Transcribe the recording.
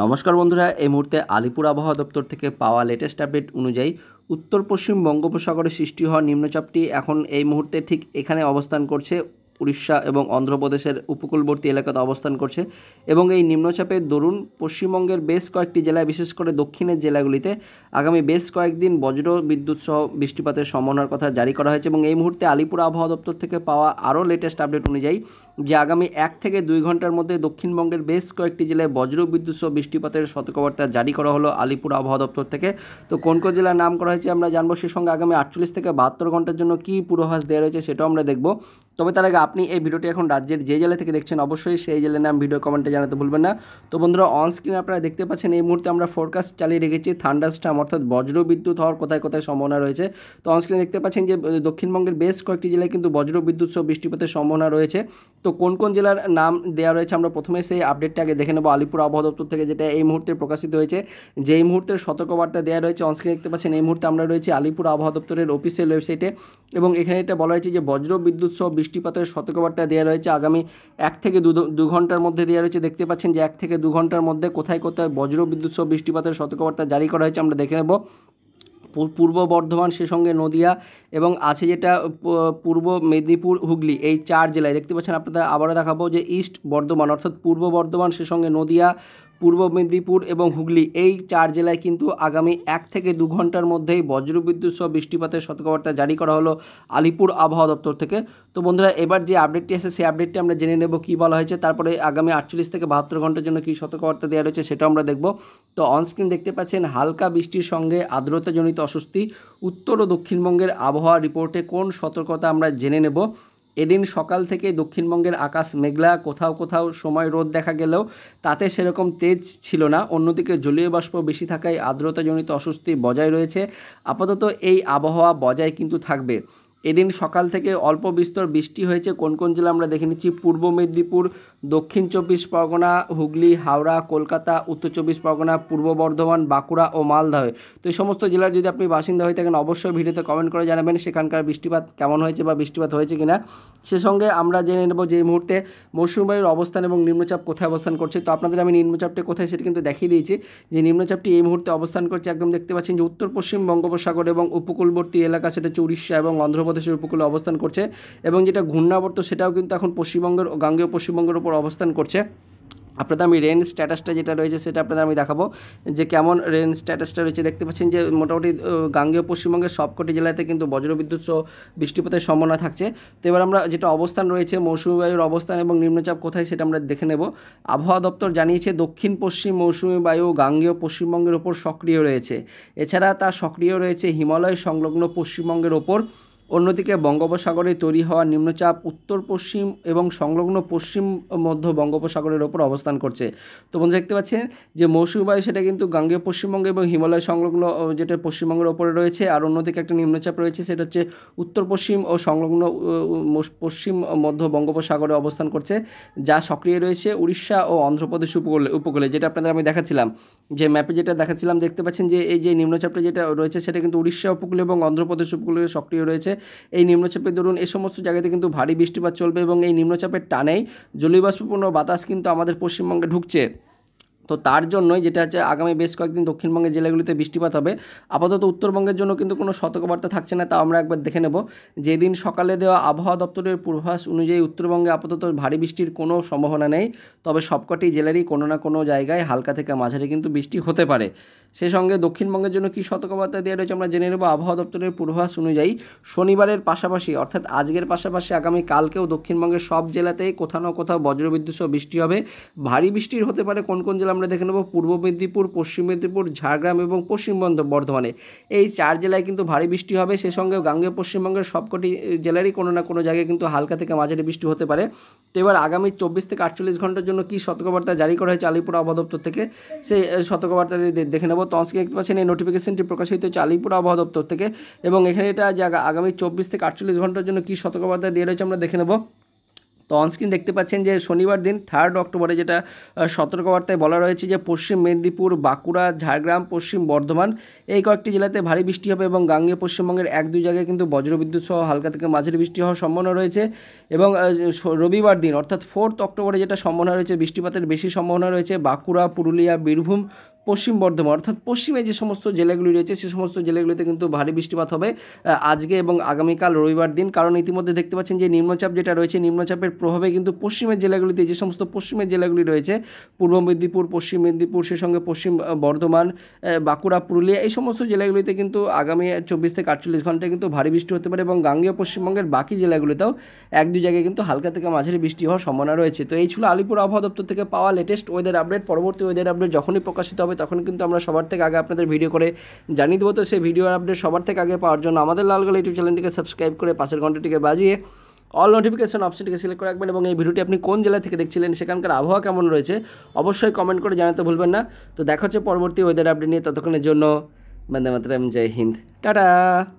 নমস্কার বন্ধুরা এই মুহূর্তে আলিপুর আবহাওয়া দপ্তর থেকে পাওয়া লেটেস্ট আপডেট অনুযায়ী উত্তর পশ্চিম বঙ্গোপসাগরে সৃষ্টি হওয়া নিম্নচাপটি এখন এই মুহূর্তে ঠিক এখানে অবস্থান করছে উড়িষ্যা এবং অন্ধ্রপ্রদেশের উপকূলবর্তী এলাকাতে অবস্থান করছে এবং এই নিম্নচাপের দরুন পশ্চিমবঙ্গের বেশ কয়েকটি জেলায় বিশেষ করে দক্ষিণের জেলাগুলিতে আগামী বেশ কয়েকদিন বজ্র বিদ্যুৎ সহ বৃষ্টিপাতের সম্ভাবনার কথা জারি করা হয়েছে এবং এই মুহূর্তে আলিপুর আবহাওয়া দপ্তর থেকে পাওয়া আরও লেটেস্ট আপডেট অনুযায়ী যে আগামী এক থেকে দুই ঘন্টার মধ্যে দক্ষিণবঙ্গের বেশ কয়েকটি জেলায় বজ্রবিদ্যুৎ সহ বৃষ্টিপাতের সতর্কবার্তা জারি করা হলো আলিপুর আবহাওয়া দপ্তর থেকে তো কোন কোন জেলার নাম করা হয়েছে আমরা জানবো সেই সঙ্গে আগামী আটচল্লিশ থেকে বাহাত্তর ঘন্টার জন্য কী পূর্বাভাস দেওয়া রয়েছে সেটাও আমরা দেখব তবে তার আগে আপনি এই ভিডিওটি এখন রাজ্যের যে জেলা থেকে দেখছেন অবশ্যই সেই জেলার নাম ভিডিও কমেন্টে জানাতে ভুলবেন না তো বন্ধুরা অন আপনারা দেখতে পাচ্ছেন এই মুহূর্তে আমরা ফোরকাস্ট চালিয়ে রেখেছি থান্ডারস্টাম অর্থাৎ বজ্রবিদ্যুৎ হওয়ার কোথায় কোথায় সম্ভাবনা রয়েছে তো অন স্ক্রিনে দেখতে পাচ্ছেন যে দক্ষিণবঙ্গের বেশ কয়েকটি জেলায় কিন্তু বজ্রবিদ্যুৎ সহ বৃষ্টিপাতের সম্ভাবনা রয়েছে তো তো কোন কোন জেলার নাম দেওয়া রয়েছে আমরা প্রথমে সেই আপডেটটা আগে দেখে নেবো আলিপুর আবহাওয়া দপ্তর থেকে যেটা এই মুহূর্তে প্রকাশিত হয়েছে যে এই মুহূর্তে সতর্কবার্তা দেওয়া রয়েছে অনস্ক্রিন দেখতে পাচ্ছেন এই মুহূর্তে আমরা রয়েছি আলিপুর আবহাওয়া দপ্তরের অফিসিয়াল ওয়েবসাইটে এবং এখানে এটা বলা হয়েছে যে বজ্র বিদ্যুৎ সহ বৃষ্টিপাতের সতর্কবার্তা দেওয়া রয়েছে আগামী এক থেকে দু ঘন্টার মধ্যে দেওয়া রয়েছে দেখতে পাচ্ছেন যে এক থেকে দু ঘন্টার মধ্যে কোথায় কোথায় বজ্র বিদ্যুৎ সহ বৃষ্টিপাতের সতর্কবার্তা জারি করা হয়েছে আমরা দেখে নেবো পূর্ব বর্ধমান সে সঙ্গে নদিয়া এবং আছে যেটা পূর্ব মেদিনীপুর হুগলি এই চার জেলায় দেখতে পাচ্ছেন আপনাদের আবারও দেখাবো যে ইস্ট বর্ধমান অর্থাৎ পূর্ব বর্ধমান সে সঙ্গে নদিয়া পূর্ব মেদিনীপুর এবং হুগলি এই চার জেলায় কিন্তু আগামী এক থেকে দু ঘন্টার মধ্যেই বজ্রবিদ্যুৎ সহ বৃষ্টিপাতের সতর্কবার্তা জারি করা হলো আলিপুর আবহাওয়া দপ্তর থেকে তো বন্ধুরা এবার যে আপডেটটি আছে সেই আপডেটটি আমরা জেনে নেব কী বলা হয়েছে তারপরে আগামী আটচল্লিশ থেকে বাহাত্তর ঘন্টার জন্য কী সতর্কবার্তা দেওয়া রয়েছে সেটা আমরা দেখব তো অনস্ক্রিন দেখতে পাচ্ছেন হালকা বৃষ্টির সঙ্গে আর্দ্রতাজনিত অস্বস্তি উত্তর ও দক্ষিণবঙ্গের আবহাওয়া রিপোর্টে কোন সতর্কতা আমরা জেনে নেব এদিন সকাল থেকে দক্ষিণবঙ্গের আকাশ মেঘলা কোথাও কোথাও সময় রোদ দেখা গেলেও তাতে সেরকম তেজ ছিল না অন্যদিকে জলীয় বাষ্প বেশি থাকায় আর্দ্রতাজনিত অস্বস্তি বজায় রয়েছে আপাতত এই আবহাওয়া বজায় কিন্তু থাকবে এদিন সকাল থেকে অল্প বিস্তর বৃষ্টি হয়েছে কোন কোন জেলা আমরা দেখে নিচ্ছি পূর্ব মেদিনীপুর দক্ষিণ চব্বিশ পরগনা হুগলি হাওড়া কলকাতা উত্তর চব্বিশ পরগনা পূর্ব বর্ধমান বাঁকুড়া ও মালদহে তো এই সমস্ত জেলার যদি আপনি বাসিন্দা হয়ে থাকেন অবশ্যই ভিডিওতে কমেন্ট করে জানাবেন সেখানকার বৃষ্টিপাত কেমন হয়েছে বা বৃষ্টিপাত হয়েছে কিনা সে সঙ্গে আমরা জেনে নেব যে মুহূর্তে মৌসুমবায়ুর অবস্থান এবং নিম্নচাপ কোথায় অবস্থান করছে তো আপনাদের আমি নিম্নচাপটি কোথায় সেটি কিন্তু দেখিয়ে দিয়েছি যে নিম্নচাপটি এই মুহূর্তে অবস্থান করছে একদম দেখতে পাচ্ছেন যে উত্তর পশ্চিম বঙ্গোপসাগর এবং উপকূলবর্তী এলাকা সেটা হচ্ছে উড়িষ্যা এবং অন্ধ্র মধ্যপ্রদেশের উপকূলে অবস্থান করছে এবং যেটা ঘূর্ণাবর্ত সেটাও কিন্তু এখন পশ্চিমবঙ্গের গাঙ্গেয় পশ্চিমবঙ্গের উপর অবস্থান করছে আপনাদের আমি রেন স্ট্যাটাসটা যেটা রয়েছে সেটা আপনাদের আমি দেখাবো যে কেমন রেন স্ট্যাটাসটা রয়েছে দেখতে পাচ্ছেন যে মোটামুটি গাঙ্গেয় পশ্চিমবঙ্গের সবকটি জেলাতে কিন্তু বজ্রবিদ্যুৎ সহ বৃষ্টিপাতের সম্ভাবনা থাকছে তো এবার আমরা যেটা অবস্থান রয়েছে মৌসুমি বায়ুর অবস্থান এবং নিম্নচাপ কোথায় সেটা আমরা দেখে নেব আবহাওয়া দপ্তর জানিয়েছে দক্ষিণ পশ্চিম মৌসুমি বায়ু গাঙ্গেয় পশ্চিমবঙ্গের ওপর সক্রিয় রয়েছে এছাড়া তা সক্রিয় রয়েছে হিমালয় সংলগ্ন পশ্চিমবঙ্গের ওপর অন্যদিকে বঙ্গোপসাগরে তৈরি হওয়া নিম্নচাপ উত্তর পশ্চিম এবং সংলগ্ন পশ্চিম মধ্য বঙ্গোপসাগরের ওপর অবস্থান করছে তো বন্ধু দেখতে পাচ্ছেন যে মৌসুমি বায়ু সেটা কিন্তু গাঙ্গেয় পশ্চিমবঙ্গ এবং হিমালয় সংলগ্ন যেটা পশ্চিমবঙ্গের ওপরে রয়েছে আর অন্যদিকে একটা নিম্নচাপ রয়েছে সেটা হচ্ছে উত্তর পশ্চিম ও সংলগ্ন পশ্চিম মধ্য বঙ্গোপসাগরে অবস্থান করছে যা সক্রিয় রয়েছে উড়িষ্যা ও অন্ধ্রপ্রদেশ উপকূলে উপকূলে যেটা আপনাদের আমি দেখাচ্ছিলাম যে ম্যাপে যেটা দেখাচ্ছিলাম দেখতে পাচ্ছেন যে এই যে নিম্নচাপটা যেটা রয়েছে সেটা কিন্তু উড়িষ্যা উপকূলে এবং অন্ধ্রপ্রদেশ উপকূলে সক্রিয় রয়েছে এই নিম্নচাপের দরুন এই সমস্ত জায়গাতে কিন্তু ভারী বৃষ্টিপাত চলবে এবং এই নিম্নচাপের টানেই জলীয়বাষ্পপূর্ণ বাতাস কিন্তু আমাদের পশ্চিমবঙ্গে ঢুকছে তো তার জন্যই যেটা হচ্ছে আগামী বেশ কয়েকদিন দক্ষিণবঙ্গের জেলাগুলিতে বৃষ্টিপাত হবে আপাতত উত্তরবঙ্গের জন্য কিন্তু কোনো সতর্কবার্তা থাকছে না তা আমরা একবার দেখে নেব যেদিন সকালে দেওয়া আবহাওয়া দপ্তরের পূর্বাভাস অনুযায়ী উত্তরবঙ্গে আপাতত ভারী বৃষ্টির কোনো সম্ভাবনা নেই তবে সবকটি জেলারই কোনো না কোনো জায়গায় হালকা থেকে মাঝারি কিন্তু বৃষ্টি হতে পারে সে সঙ্গে দক্ষিণবঙ্গের জন্য কী সতর্কবার্তা দেওয়া রয়েছে আমরা জেনে নেব আবহাওয়া দপ্তরের পূর্বাভাস অনুযায়ী শনিবারের পাশাপাশি অর্থাৎ আজকের পাশাপাশি আগামী কালকেও দক্ষিণবঙ্গের সব জেলাতেই কোথাও না কোথাও বজ্রবিদ্যুৎ সহ বৃষ্টি হবে ভারী বৃষ্টির হতে পারে কোন কোন জেলা আমরা দেখে নেব পূর্ব মেদিনীপুর পশ্চিম মেদিনীপুর ঝাড়গ্রাম এবং পশ্চিমবঙ্গ বর্ধমানে এই চার জেলায় কিন্তু ভারী বৃষ্টি হবে সে সঙ্গে গাঙ্গে পশ্চিমবঙ্গের সবকটি জেলারই কোনো না কোনো জায়গায় কিন্তু হালকা থেকে মাঝারি বৃষ্টি হতে পারে তো এবার আগামী চব্বিশ থেকে আটচল্লিশ ঘন্টার জন্য কী সতর্কবার্তা জারি করা হয়েছে আলিপুর আবহাওয়া দপ্তর থেকে সেই সতর্কবার্তা দেখে নেব যাব তো আজকে দেখতে পাচ্ছেন এই নোটিফিকেশনটি প্রকাশিত হচ্ছে আলিপুর আবহাওয়া দপ্তর থেকে এবং এখানে এটা যে আগামী চব্বিশ থেকে আটচল্লিশ ঘন্টার জন্য কী সতর্কবার্তা দিয়ে রয়েছে আমরা দেখে নেব তো অনস্ক্রিন দেখতে পাচ্ছেন যে শনিবার দিন থার্ড অক্টোবরে যেটা সতর্কবার্তায় বলা রয়েছে যে পশ্চিম মেদিনীপুর বাঁকুড়া ঝাড়গ্রাম পশ্চিম বর্ধমান এই কয়েকটি জেলাতে ভারী বৃষ্টি হবে এবং গাঙ্গীয় পশ্চিমবঙ্গের এক দুই জায়গায় কিন্তু বজ্রবিদ্যুৎ সহ হালকা থেকে মাঝারি বৃষ্টি হওয়ার সম্ভাবনা রয়েছে এবং রবিবার দিন অর্থাৎ ফোর্থ অক্টোবরে যেটা সম্ভাবনা রয়েছে বৃষ্টিপাতের বেশি সম্ভাবনা রয়েছে বাঁকুড়া পুরুলিয়া বীরভূম পশ্চিম বর্ধমান অর্থাৎ পশ্চিমে যে সমস্ত জেলাগুলি রয়েছে সে সমস্ত জেলাগুলিতে কিন্তু ভারী বৃষ্টিপাত হবে আজকে এবং আগামীকাল রবিবার দিন কারণ ইতিমধ্যে দেখতে পাচ্ছেন যে নিম্নচাপ যেটা রয়েছে নিম্নচাপের প্রভাবে কিন্তু পশ্চিমের জেলাগুলিতে যে সমস্ত পশ্চিমের জেলাগুলি রয়েছে পূর্ব মেদিনীপুর পশ্চিম মেদিনীপুর সে সঙ্গে পশ্চিম বর্ধমান বাঁকুড়া পুরুলিয়া এই সমস্ত জেলাগুলিতে কিন্তু আগামী চব্বিশ থেকে আটচল্লিশ ঘন্টায় কিন্তু ভারী বৃষ্টি হতে পারে এবং গাঙ্গেয় পশ্চিমবঙ্গের বাকি জেলাগুলিতেও এক দুই জায়গায় কিন্তু হালকা থেকে মাঝারি বৃষ্টি হওয়ার সম্ভাবনা রয়েছে তো এই ছিল আলিপুর আবহাওয়া দপ্তর থেকে পাওয়া লেটেস্ট ওয়েদার আপডেট পরবর্তী ওয়েদার আপডেট যখনই প্রকাশিত হবে তখন কিন্তু আমরা সবার থেকে আগে আপনাদের ভিডিও করে জানিয়ে দেবো তো সেই ভিডিও আপডেট সবার থেকে আগে পাওয়ার জন্য আমাদের লালগাল ইউটিউব চ্যানেলটিকে সাবস্ক্রাইব করে পাশের ঘন্টাটিকে বাজিয়ে অল নোটিফিকেশন অপশনটিকে সিলেক্ট করে রাখবেন এবং এই ভিডিওটি আপনি কোন জেলা থেকে দেখছিলেন সেখানকার আবহাওয়া কেমন রয়েছে অবশ্যই কমেন্ট করে জানাতে ভুলবেন না তো দেখা হচ্ছে পরবর্তী ওয়েদার আপডেট নিয়ে ততক্ষণের জন্য বন্দে মাতরম জয় হিন্দ টাটা